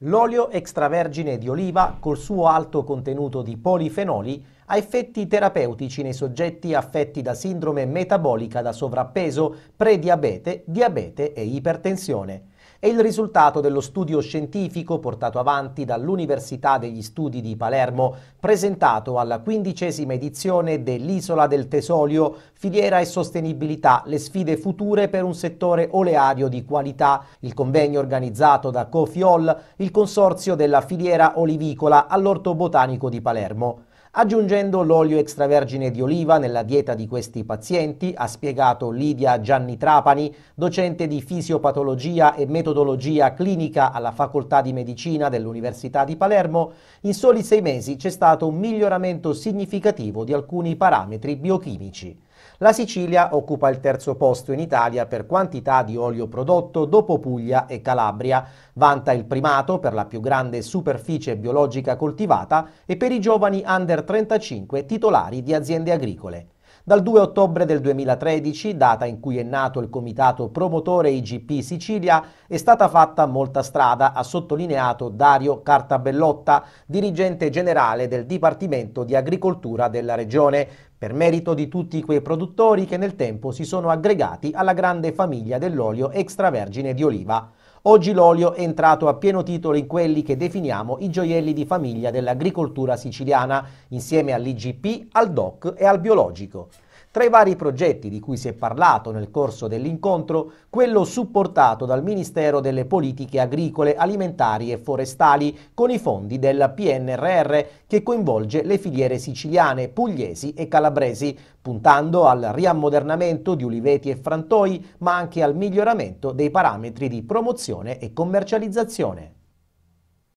L'olio extravergine di oliva, col suo alto contenuto di polifenoli, ha effetti terapeutici nei soggetti affetti da sindrome metabolica da sovrappeso, prediabete, diabete e ipertensione. È il risultato dello studio scientifico portato avanti dall'Università degli Studi di Palermo, presentato alla quindicesima edizione dell'Isola del Tesolio, filiera e sostenibilità, le sfide future per un settore oleario di qualità. Il convegno organizzato da Cofiol, il consorzio della filiera olivicola all'Orto Botanico di Palermo. Aggiungendo l'olio extravergine di oliva nella dieta di questi pazienti, ha spiegato Lidia Gianni Trapani, docente di fisiopatologia e medicina metodologia clinica alla Facoltà di Medicina dell'Università di Palermo, in soli sei mesi c'è stato un miglioramento significativo di alcuni parametri biochimici. La Sicilia occupa il terzo posto in Italia per quantità di olio prodotto dopo Puglia e Calabria, vanta il primato per la più grande superficie biologica coltivata e per i giovani under 35 titolari di aziende agricole. Dal 2 ottobre del 2013, data in cui è nato il comitato promotore IGP Sicilia, è stata fatta molta strada, ha sottolineato Dario Cartabellotta, dirigente generale del Dipartimento di Agricoltura della Regione, per merito di tutti quei produttori che nel tempo si sono aggregati alla grande famiglia dell'olio extravergine di oliva. Oggi l'olio è entrato a pieno titolo in quelli che definiamo i gioielli di famiglia dell'agricoltura siciliana, insieme all'IGP, al DOC e al biologico. Tra i vari progetti di cui si è parlato nel corso dell'incontro, quello supportato dal Ministero delle Politiche Agricole, Alimentari e Forestali con i fondi del PNRR che coinvolge le filiere siciliane, pugliesi e calabresi, puntando al riammodernamento di uliveti e frantoi, ma anche al miglioramento dei parametri di promozione e commercializzazione.